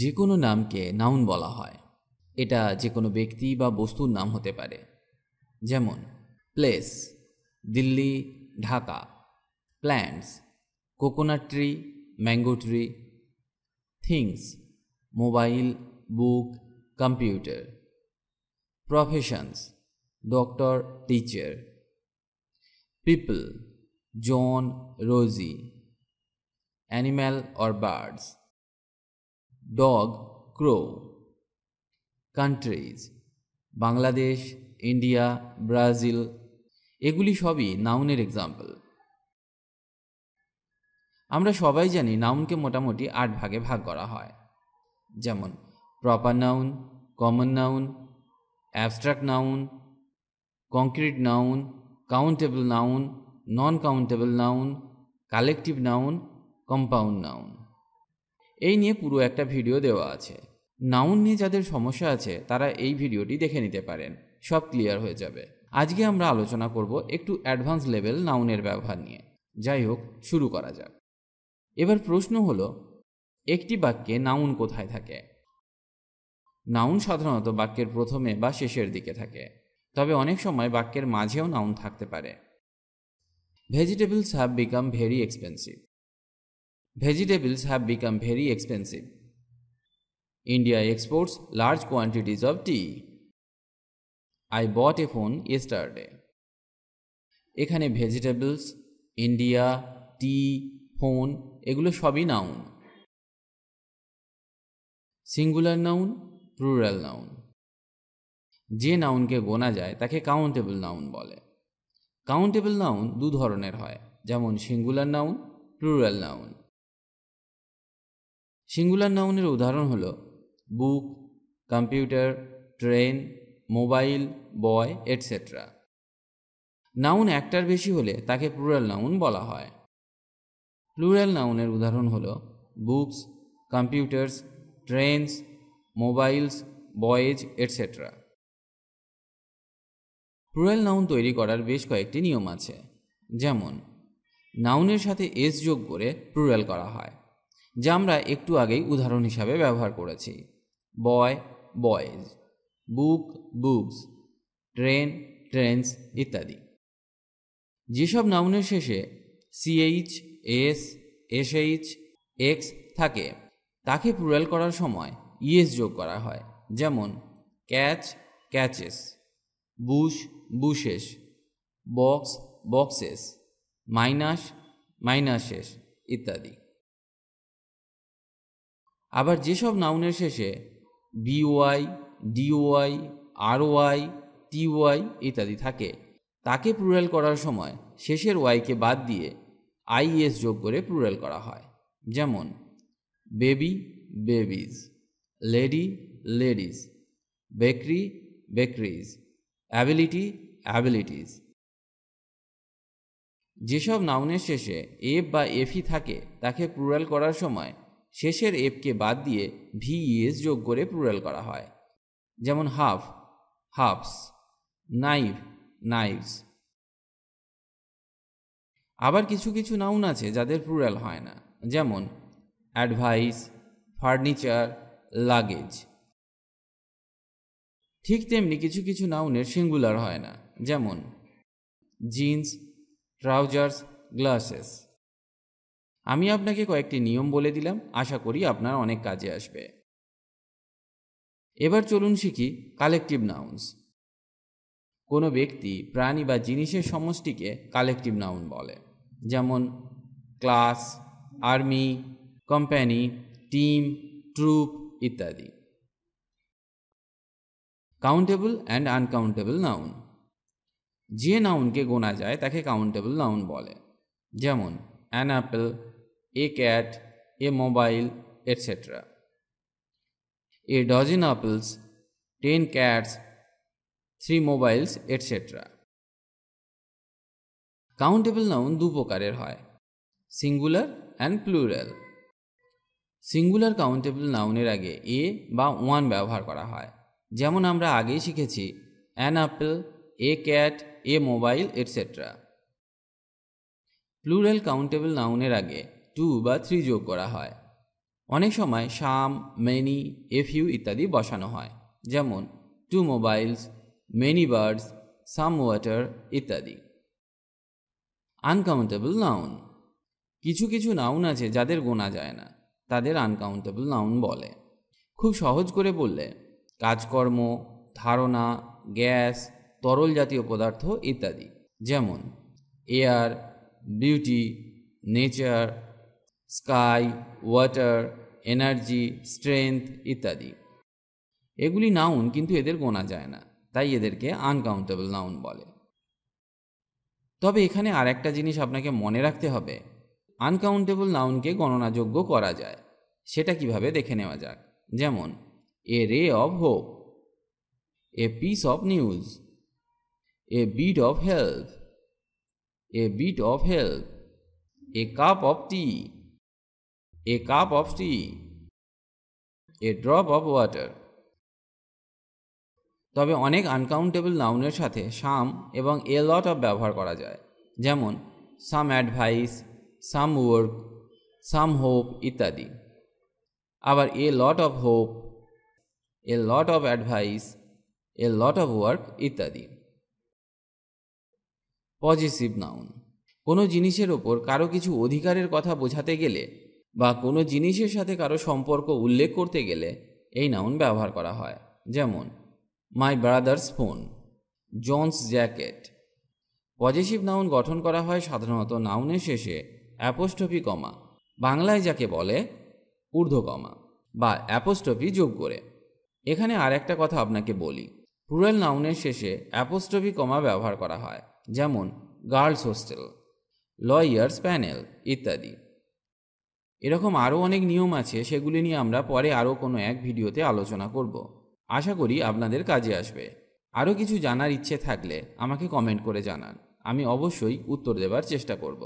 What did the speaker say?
যে কোনো নামকে নাউন বলা হয় এটা যে কোনো ব্যক্তি বা বস্তুর নাম হতে পারে যেমন place Delhi Dhaka plants coconut tree mango tree things mobile book computer professions doctor teacher people John Rosie animal or birds dog crow countries Bangladesh India Brazil এগুলি সবই নাউনের এক্সাম্পল আমরা সবাই জানি নাউনকে মোটামুটি আট ভাগে ভাগ করা হয় যেমন proper noun common noun abstract noun concrete noun countable noun non countable noun collective noun compound noun এই নিয়ে পুরো একটা ভিডিও দেওয়া আছে নাউন নিয়ে যাদের সমস্যা আছে তারা এই ভিডিওটি দেখে নিতে পারেন সব ক্লিয়ার হয়ে যাবে আজকে আমরা আলোচনা করব একটু অ্যাডভান্স লেভেল নাউনের ব্যবহার নিয়ে যাই হোক শুরু করা যাক এবার প্রশ্ন হলো একটি বাক্যে নাউন কোথায় থাকে নাউন সাধারণত বাক্যের প্রথমে বা শেষের দিকে থাকে তবে অনেক সময় বাক্যের মাঝেও নাউন থাকতে পারে vegetables have become very expensive vegetables have become very expensive. India exports large quantities of tea. I bought a phone yesterday. এখানে ভেজিটেবলস ইন্ডিয়া টি ফোন এগুলো সবই noun singular noun plural noun যে নাউনকে গোনা যায় তাকে কাউন্টেবল নাউন বলে countable noun দু ধরনের হয় যেমন singular noun plural noun singular নাউনের উদাহরণ হল book computer train mobile boy etcetera noun একটার বেশি হলে তাকে প্লুরাল নাউন বলা হয় প্লুরাল নাউনের উদাহরণ হল books computers trains mobiles boys etcetera plural noun তৈরি করার বেশ কয়েকটি নিয়ম আছে যেমন নাউনের সাথে এস যোগ করে প্লুরাল করা হয় যা আমরা একটু আগেই উদাহরণ হিসাবে ব্যবহার করেছি boy boys book books train trains ইত্যাদি যেসব নাউনের শেষে C H S S H X থাকে তাকে প্লুরাল করার সময় ইএস যোগ করা হয় যেমন catch catches bush bushes box boxes minus minuses ইত্যাদি আবার যেসব নাউনের শেষে বিওয়াই ডিওয়াই আরওয়াই টিওয়াই ইত্যাদি থাকে তাকে প্লুরাল করার সময় শেষের ওয়াইকে বাদ দিয়ে আইএস যোগ করে প্রুরাল করা হয় যেমন baby babies lady ladies bakery bakeries ability abilities যেসব নাউনের শেষে এফ বা এফি থাকে তাকে প্লুরাল করার সময় শেষের এফকে বাদ দিয়ে ইএস যোগ করে প্লুরাল করা হয় যেমন হাফ হাফস নাইভ নাইভস আবার কিছু কিছু নাউন আছে যাদের প্লুরাল হয় না যেমন অ্যাডভাইস ফার্নিচার লাগেজ ঠিক তেমনি কিছু কিছু নাউনের সিঙ্গুলার হয় না যেমন জিন্স ট্রাউজার্স গ্লাসেস আমি আপনাকে কয়েকটি নিয়ম বলে দিলাম আশা করি আপনার অনেক কাজে আসবে এবার চলুন শিখি কালেকটিভ নাউন্স কোনো ব্যক্তি প্রাণী বা জিনিসের সমষ্টিকে কালেকটিভ নাউন বলে যেমন class army company team troop ইত্যাদি কাউন্টেবল অ্যান্ড আনকাউন্টেবল নাউন যে নাউনকে গোনা যায় তাকে কাউন্টেবল নাউন বলে যেমন an apple a cat a mobile etcetera a dozen apples, ten cats three mobiles etcetera countable noun দু প্রকারের হয় singular and plural singular countable নাউনের আগে এ বা ওয়ান ব্যবহার করা হয় যেমন আমরা আগেই শিখেছি an apple a cat a mobile etcetera plural countable নাউনের আগে টু বা থ্রি যোগ করা হয় অনেক সময় সাম মেনি এফিউ ইত্যাদি বসানো হয় যেমন two mobiles many birds some water ইত্যাদি আনকাউন্টেবল নাউন কিছু কিছু নাউন আছে যাদের গোনা যায় না তাদের আনকাউন্টেবল নাউন বলে খুব সহজ করে বললে কাজকর্ম ধারণা গ্যাস তরল জাতীয় পদার্থ ইত্যাদি যেমন air beauty nature sky water energy strength ইত্যাদি এগুলি নাউন কিন্তু এদের গোনা যায় না তাই এদেরকে আনকাউন্টেবল নাউন বলে তবে এখানে আর একটা জিনিস আপনাকে মনে রাখতে হবে আনকাউন্টেবল নাউনকে গণনাযোগ্য করা যায় সেটা কিভাবে দেখে নেওয়া যাক যেমন a ray of hope a piece of news a bit of health a bit of health a cup of tea a cup of tea, a drop of water. তবে অনেক আনকাউন্টেবল নাউনের সাথে সাম এবং এ লট অফ ব্যবহার করা যায় যেমন some advice some work some hope ইত্যাদি আবার a lot of hope a lot of advice a lot of work ইত্যাদি পজিটিভ নাউন কোনো জিনিসের ওপর কারো কিছু অধিকারের কথা বোঝাতে গেলে বা কোনো জিনিসের সাথে কারো সম্পর্ক উল্লেখ করতে গেলে এই নাউন ব্যবহার করা হয় যেমন my brother's phone John's jacket possessive noun গঠন করা হয় সাধারণত নাউনের শেষে অ্যাপোস্টফি কমা বাংলায় যাকে বলে ঊর্ধ্বকমা বা অ্যাপোস্টফি যোগ করে এখানে আর একটা কথা আপনাকে বলি প্রুরাল নাউনের শেষে অ্যাপোস্টফি কমা ব্যবহার করা হয় যেমন গার্লস হোস্টেল লয়ার্স প্যানেল ইত্যাদি এরকম আরও অনেক নিয়ম আছে সেগুলি নিয়ে আমরা পরে আরও কোনো এক ভিডিওতে আলোচনা করব আশা করি আপনাদের কাজে আসবে আরও কিছু জানার ইচ্ছে থাকলে আমাকে কমেন্ট করে জানান আমি অবশ্যই উত্তর দেবার চেষ্টা করব